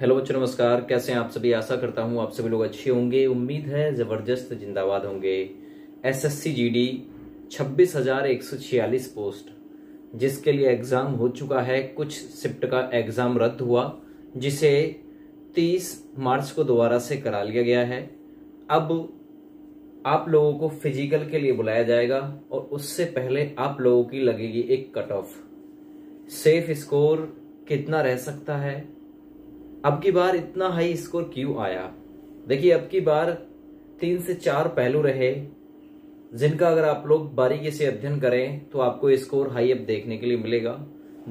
hello बच्चों नमस्कार कैसे हैं आप सभी आशा करता हूं आप सभी लोग अच्छे होंगे उम्मीद है जबरदस्त जिंदाबाद होंगे एसएससी जीडी 26,146 पोस्ट जिसके लिए एग्जाम हो चुका है कुछ शिफ्ट का एग्जाम रद्द हुआ जिसे 30 मार्च को दोबारा से करा लिया गया है अब आप लोगों को फिजिकल के लिए बुलाया जाएगा और उससे पहले आप लोगों की लगेगी एक कट ऑफ सेफ स्कोर कितना रह सकता है अब की बार इतना हाई स्कोर क्यों आया देखिए अब की बार तीन से चार पहलू रहे जिनका अगर आप लोग बारीकी से अध्ययन करें तो आपको स्कोर हाई अब देखने के लिए मिलेगा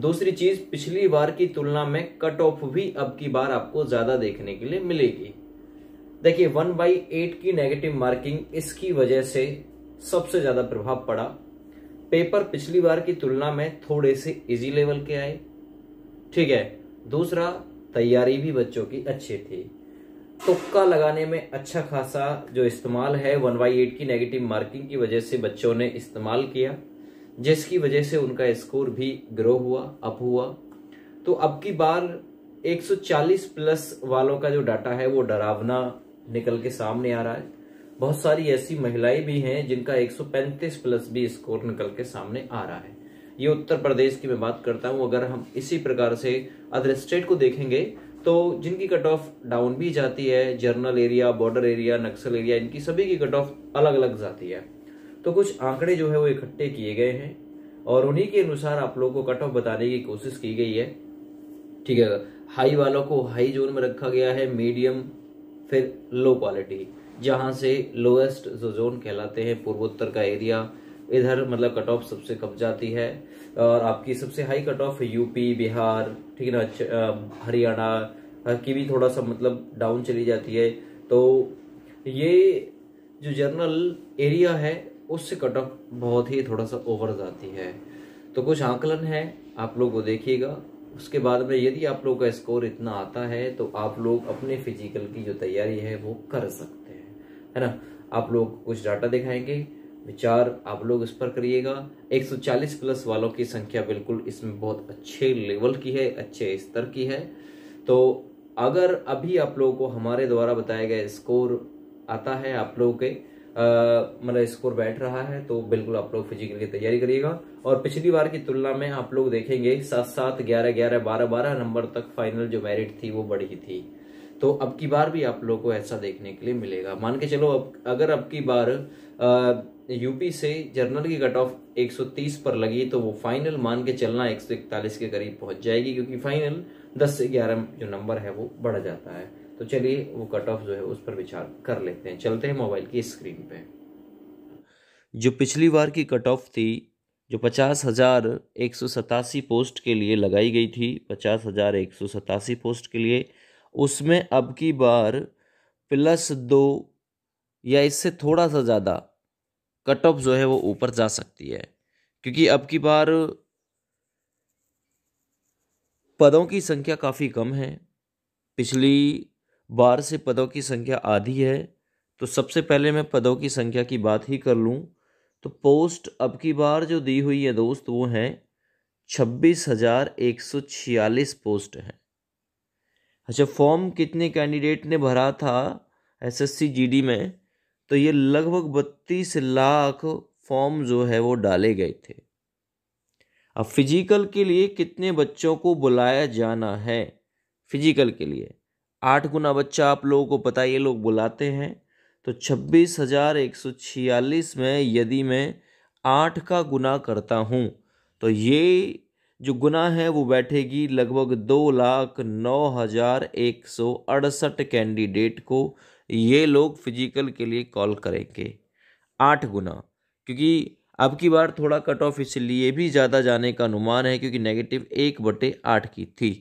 दूसरी चीज पिछली बार की तुलना में कट ऑफ भी अब की बार आपको ज्यादा देखने के लिए मिलेगी देखिए वन बाई एट की नेगेटिव मार्किंग इसकी वजह से सबसे ज्यादा प्रभाव पड़ा पेपर पिछली बार की तुलना में थोड़े से इजी लेवल के आए ठीक है दूसरा तैयारी भी बच्चों की अच्छी थी तुक्का लगाने में अच्छा खासा जो इस्तेमाल है वन बाई एट की नेगेटिव मार्किंग की वजह से बच्चों ने इस्तेमाल किया जिसकी वजह से उनका स्कोर भी ग्रो हुआ अप हुआ तो अब की बार 140 प्लस वालों का जो डाटा है वो डरावना निकल के सामने आ रहा है बहुत सारी ऐसी महिलाएं भी हैं जिनका 135 प्लस भी स्कोर निकल के सामने आ रहा है ये उत्तर प्रदेश की मैं बात करता हूँ अगर हम इसी प्रकार से अदर स्टेट को देखेंगे तो जिनकी कट ऑफ डाउन भी जाती है general area border area Naxal area इनकी सभी की कट ऑफ अलग अलग जाती है तो कुछ आंकड़े जो है वो इकट्ठे किए गए हैं और उन्हीं के अनुसार आप लोगों को कट ऑफ बताने की कोशिश की गई है ठीक है हाई वालों को हाई जोन में रखा गया है मीडियम फिर लो क्वालिटी जहां से लोएस्ट जो जोन कहलाते हैं पूर्वोत्तर का एरिया इधर मतलब कट ऑफ सबसे कम जाती है और आपकी सबसे high cut off UP Bihar ठीक है ना हरियाणा की भी थोड़ा सा मतलब डाउन चली जाती है तो ये जो जनरल एरिया है उससे कट ऑफ बहुत ही थोड़ा सा ओवर जाती है तो कुछ आकलन है आप लोग को देखिएगा उसके बाद में यदि आप लोग का स्कोर इतना आता है तो आप लोग अपने फिजिकल की जो तैयारी है वो कर सकते हैं है ना आप लोग कुछ डाटा दिखाएंगे विचार आप लोग इस पर करिएगा 140 प्लस वालों की संख्या बिल्कुल इसमें बहुत अच्छे लेवल की है अच्छे स्तर की है तो अगर अभी आप लोगों को हमारे द्वारा बताया गया स्कोर आता है आप लोगों के मतलब स्कोर बैठ रहा है तो बिल्कुल आप लोग फिजिकल की तैयारी करिएगा और पिछली बार की तुलना में आप लोग देखेंगे सात सात ग्यारह ग्यारह बारह बारह नंबर तक फाइनल जो मेरिट थी वो बढ़ी थी तो अब की बार भी आप लोगों को ऐसा देखने के लिए मिलेगा मान के चलो अब अगर अब की बार आ, यूपी से जर्नल की कट ऑफ 130 पर लगी तो वो फाइनल मान के चलना 141 के करीब पहुंच जाएगी क्योंकि फाइनल 10 से 11 जो नंबर है वो बढ़ जाता है तो चलिए वो कट ऑफ जो है उस पर विचार कर लेते हैं चलते हैं मोबाइल की स्क्रीन पे जो पिछली बार की कट ऑफ थी जो पचास हज़ार एक सौ सतासी पोस्ट के लिए लगाई गई थी पचास हज़ार एक सौ सतासी पोस्ट के लिए उसमें अब की बार प्लस दो या इससे थोड़ा सा ज़्यादा कट ऑफ जो है वो ऊपर जा सकती है क्योंकि अब की बार पदों की संख्या काफ़ी कम है पिछली बार से पदों की संख्या आधी है तो सबसे पहले मैं पदों की संख्या की बात ही कर लूँ तो पोस्ट अब की बार जो दी हुई है दोस्त वो हैं छब्बीस हज़ार एक सौ छियालीस पोस्ट हैं अच्छा फॉर्म कितने कैंडिडेट ने भरा था एसएससी जीडी में तो ये लगभग बत्तीस लाख फॉर्म जो है वो डाले गए थे अब फिजिकल के लिए कितने बच्चों को बुलाया जाना है फिजिकल के लिए आठ गुना बच्चा आप लोगों को पता ये लोग बुलाते हैं तो छब्बीस हजार एक सौ छियालीस में यदि मैं आठ का गुना करता हूँ तो ये जो गुना है वो बैठेगी लगभग दो लाख नौ हजार एक सौ अड़सठ कैंडिडेट को ये लोग फिजिकल के लिए कॉल करेंगे आठ गुना क्योंकि अब की बार थोड़ा कट ऑफ इसलिए भी ज़्यादा जाने का अनुमान है क्योंकि नेगेटिव एक बटे आठ की थी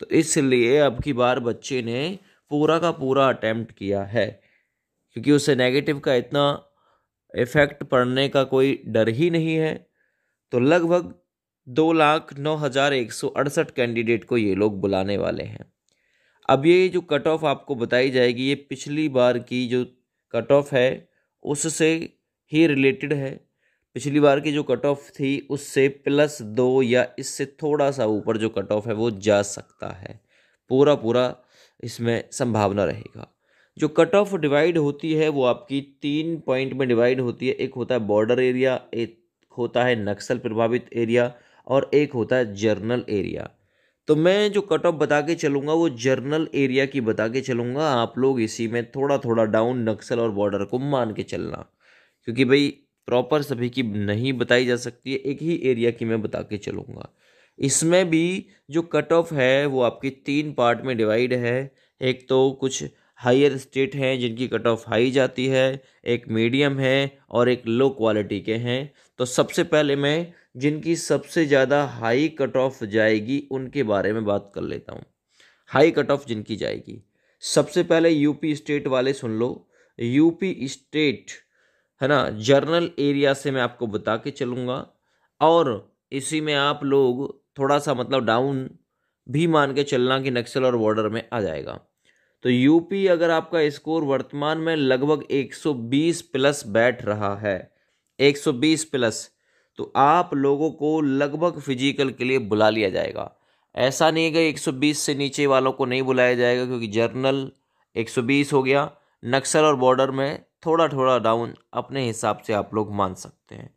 तो इसलिए अब की बार बच्चे ने पूरा का पूरा अटैम्प्ट किया है क्योंकि उसे नेगेटिव का इतना इफ़ेक्ट पड़ने का कोई डर ही नहीं है तो लगभग दो लाख नौ हज़ार एक सौ अड़सठ कैंडिडेट को ये लोग बुलाने वाले हैं अब ये जो कट ऑफ आपको बताई जाएगी ये पिछली बार की जो कट ऑफ है उससे ही रिलेटेड है पिछली बार की जो कट ऑफ थी उससे प्लस दो या इससे थोड़ा सा ऊपर जो कट ऑफ है वो जा सकता है पूरा पूरा इसमें संभावना रहेगा जो कट ऑफ डिवाइड होती है वो आपकी तीन पॉइंट में डिवाइड होती है एक होता है बॉर्डर एरिया एक होता है नक्सल प्रभावित एरिया और एक होता है जर्नल एरिया तो मैं जो कट ऑफ बता के चलूँगा वो जर्नल एरिया की बता के चलूँगा आप लोग इसी में थोड़ा थोड़ा डाउन नक्सल और बॉर्डर को मान के चलना क्योंकि भाई प्रॉपर सभी की नहीं बताई जा सकती है एक ही एरिया की मैं बता के चलूँगा इसमें भी जो कट ऑफ है वो आपके तीन पार्ट में डिवाइड है एक तो कुछ हाइयर स्टेट हैं जिनकी कट ऑफ हाई जाती है एक मीडियम है और एक लो क्वालिटी के हैं तो सबसे पहले मैं जिनकी सबसे ज़्यादा हाई कट ऑफ जाएगी उनके बारे में बात कर लेता हूँ हाई कट ऑफ जिनकी जाएगी सबसे पहले यूपी स्टेट वाले सुन लो यूपी स्टेट है ना जर्नल एरिया से मैं आपको बता के चलूँगा और इसी में आप लोग थोड़ा सा मतलब डाउन भी मान के चलना कि नक्सल और बॉर्डर में आ जाएगा तो यूपी अगर आपका स्कोर वर्तमान में लगभग 120 प्लस बैठ रहा है 120 प्लस तो आप लोगों को लगभग फिजिकल के लिए बुला लिया जाएगा ऐसा नहीं है कि 120 से नीचे वालों को नहीं बुलाया जाएगा क्योंकि जर्नल 120 हो गया नक्सल और बॉर्डर में थोड़ा थोड़ा डाउन अपने हिसाब से आप लोग मान सकते हैं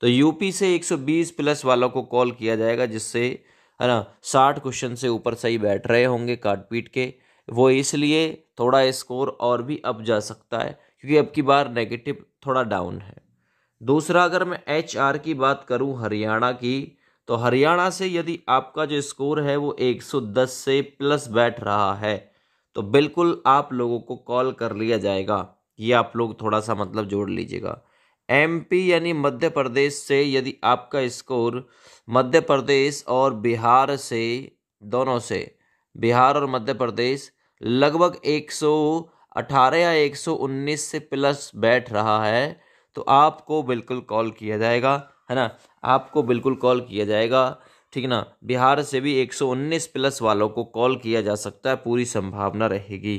तो यूपी से 120 प्लस वालों को कॉल किया जाएगा जिससे है ना साठ क्वेश्चन से ऊपर सही बैठ रहे होंगे काट पीट के वो इसलिए थोड़ा स्कोर और भी अप जा सकता है क्योंकि अब की बार नेगेटिव थोड़ा डाउन है दूसरा अगर मैं एच आर की बात करूं हरियाणा की तो हरियाणा से यदि आपका जो स्कोर है वो 110 से प्लस बैठ रहा है तो बिल्कुल आप लोगों को कॉल कर लिया जाएगा ये आप लोग थोड़ा सा मतलब जोड़ लीजिएगा एमपी यानी मध्य प्रदेश से यदि आपका स्कोर मध्य प्रदेश और बिहार से दोनों से बिहार और मध्य प्रदेश लगभग 118 या 119 से प्लस बैठ रहा है तो आपको बिल्कुल कॉल किया जाएगा है ना आपको बिल्कुल कॉल किया जाएगा ठीक ना बिहार से भी 119 प्लस वालों को कॉल किया जा सकता है पूरी संभावना रहेगी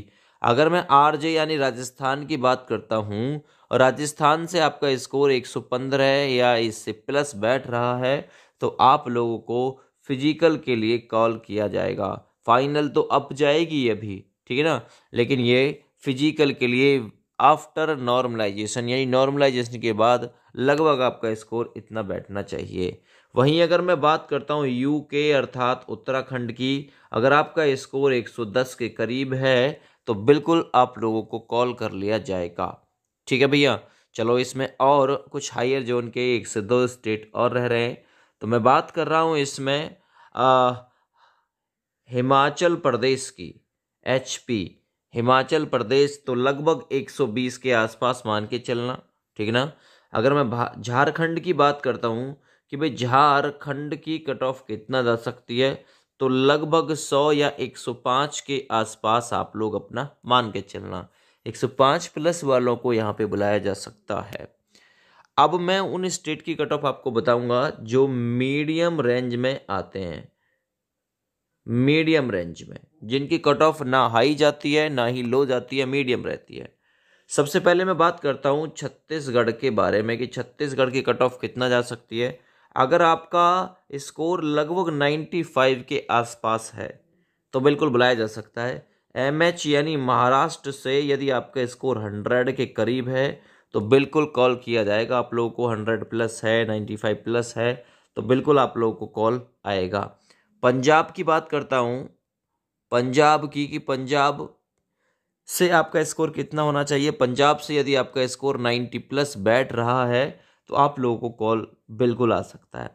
अगर मैं आरजे यानी राजस्थान की बात करता हूँ और राजस्थान से आपका स्कोर 115 है या इससे प्लस बैठ रहा है तो आप लोगों को फिजिकल के लिए कॉल किया जाएगा फाइनल तो अप जाएगी अभी ठीक है ना लेकिन ये फिजिकल के लिए आफ्टर नॉर्मलाइजेशन यानी नॉर्मलाइजेशन के बाद लगभग आपका स्कोर इतना बैठना चाहिए वहीं अगर मैं बात करता हूँ यू के अर्थात उत्तराखंड की अगर आपका स्कोर 110 के करीब है तो बिल्कुल आप लोगों को कॉल कर लिया जाएगा ठीक है भैया चलो इसमें और कुछ हायर जोन के एक से दो स्टेट और रह रहे हैं तो मैं बात कर रहा हूँ इसमें आ, हिमाचल प्रदेश की एच पी हिमाचल प्रदेश तो लगभग 120 के आसपास मान के चलना ठीक ना अगर मैं झारखंड की बात करता हूँ कि भाई झारखंड की कट ऑफ कितना जा सकती है तो लगभग 100 या 105 के आसपास आप लोग अपना मान के चलना 105 प्लस वालों को यहाँ पे बुलाया जा सकता है अब मैं उन स्टेट की कट ऑफ आपको बताऊंगा जो मीडियम रेंज में आते हैं मीडियम रेंज में जिनकी कट ऑफ ना हाई जाती है ना ही लो जाती है मीडियम रहती है सबसे पहले मैं बात करता हूँ छत्तीसगढ़ के बारे में कि छत्तीसगढ़ की कट ऑफ कितना जा सकती है अगर आपका स्कोर लगभग 95 के आसपास है तो बिल्कुल बुलाया जा सकता है एम एच यानी महाराष्ट्र से यदि आपका स्कोर हंड्रेड के करीब है तो बिल्कुल कॉल किया जाएगा आप लोगों को हंड्रेड प्लस है नाइन्टी फाइव प्लस है तो बिल्कुल आप लोगों को कॉल आएगा पंजाब की बात करता हूँ पंजाब की कि पंजाब से आपका स्कोर कितना होना चाहिए पंजाब से यदि आपका स्कोर नाइन्टी प्लस बैठ रहा है तो आप लोगों को कॉल बिल्कुल आ सकता है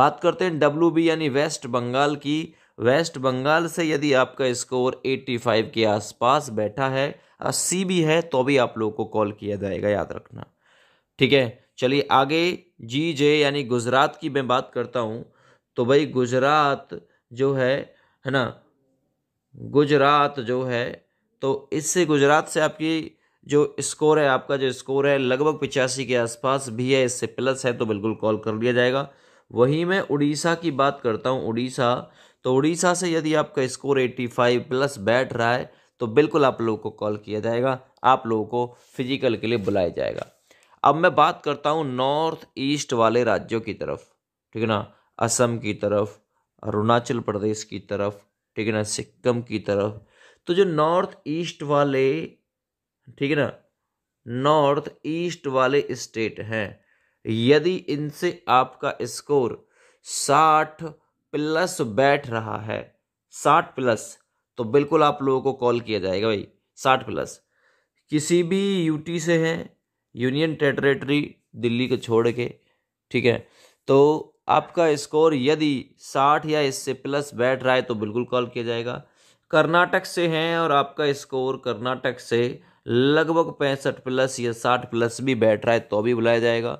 बात करते हैं डब्ल्यू यानी वेस्ट बंगाल की वेस्ट बंगाल से यदि आपका स्कोर 85 के आसपास बैठा है अस्सी भी है तो भी आप लोगों को कॉल किया जाएगा याद रखना ठीक है चलिए आगे जी जे यानी गुजरात की मैं बात करता हूँ तो भाई गुजरात जो है है ना गुजरात जो है तो इससे गुजरात से आपकी जो स्कोर है आपका जो स्कोर है लगभग पिचासी के आसपास भी है इससे प्लस है तो बिल्कुल कॉल कर लिया जाएगा वहीं मैं उड़ीसा की बात करता हूँ उड़ीसा तो उड़ीसा से यदि आपका स्कोर 85 प्लस बैठ रहा है तो बिल्कुल आप लोगों को कॉल किया जाएगा आप लोगों को फिजिकल के लिए बुलाया जाएगा अब मैं बात करता हूँ नॉर्थ ईस्ट वाले राज्यों की तरफ ठीक है ना असम की तरफ अरुणाचल प्रदेश की तरफ ठीक है ना सिक्किम की तरफ तो जो नॉर्थ ईस्ट वाले ठीक है ना नॉर्थ ईस्ट वाले स्टेट हैं यदि इनसे आपका स्कोर साठ प्लस बैठ रहा है साठ प्लस तो बिल्कुल आप लोगों को कॉल किया जाएगा भाई साठ प्लस किसी भी यूटी से हैं यूनियन टेरिटरी दिल्ली को छोड़ के ठीक है तो आपका स्कोर यदि साठ या इससे प्लस बैठ रहा है तो बिल्कुल कॉल किया जाएगा कर्नाटक से हैं और आपका स्कोर कर्नाटक से लगभग पैंसठ प्लस या साठ प्लस भी बैठ रहा है तो भी बुलाया जाएगा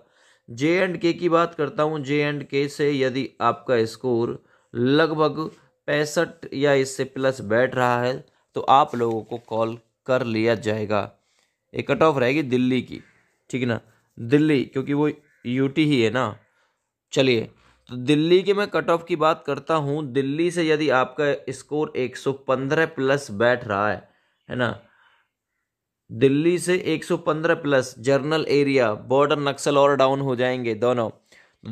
जे एंड के की बात करता हूँ जे एंड के से यदि आपका स्कोर लगभग पैंसठ या इससे प्लस बैठ रहा है तो आप लोगों को कॉल कर लिया जाएगा एक कट ऑफ रहेगी दिल्ली की ठीक है ना दिल्ली क्योंकि वो यूटी ही है ना चलिए तो दिल्ली के मैं कट ऑफ की बात करता हूँ दिल्ली से यदि आपका स्कोर 115 प्लस बैठ रहा है है ना दिल्ली से 115 plus general area border Naxal और डाउन हो जाएंगे दोनों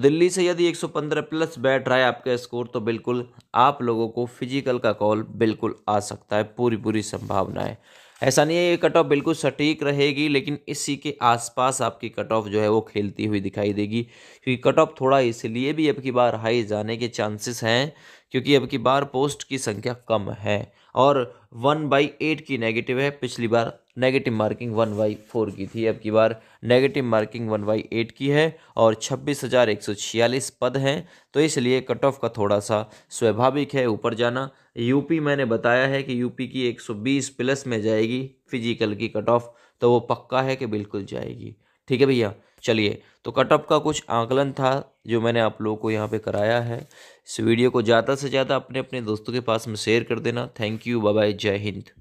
दिल्ली से यदि 115 प्लस बैठ रहा है आपका स्कोर तो बिल्कुल आप लोगों को फिजिकल का कॉल बिल्कुल आ सकता है पूरी पूरी संभावना है ऐसा नहीं है ये कट ऑफ बिल्कुल सटीक रहेगी लेकिन इसी के आसपास आपकी कट ऑफ जो है वो खेलती हुई दिखाई देगी क्योंकि कट ऑफ थोड़ा इसलिए भी अब की बार हाई जाने के चांसेस हैं क्योंकि अब की बार पोस्ट की संख्या कम है और वन बाई एट की नेगेटिव है पिछली बार negative marking one by four की थी अब की बार negative marking one by eight की है और छब्बीस हज़ार एक सौ छियालीस पद हैं तो इसलिए कट ऑफ का थोड़ा सा स्वाभाविक है ऊपर जाना यूपी मैंने बताया है कि यूपी की एक सौ बीस प्लस में जाएगी फिजिकल की कट ऑफ तो वो पक्का है कि बिल्कुल जाएगी ठीक है भैया चलिए तो कट ऑफ का कुछ आंकलन था जो मैंने आप लोगों को यहाँ पे कराया है इस वीडियो को ज़्यादा से ज़्यादा अपने अपने दोस्तों के पास में शेयर कर देना थैंक यू बाय जय हिंद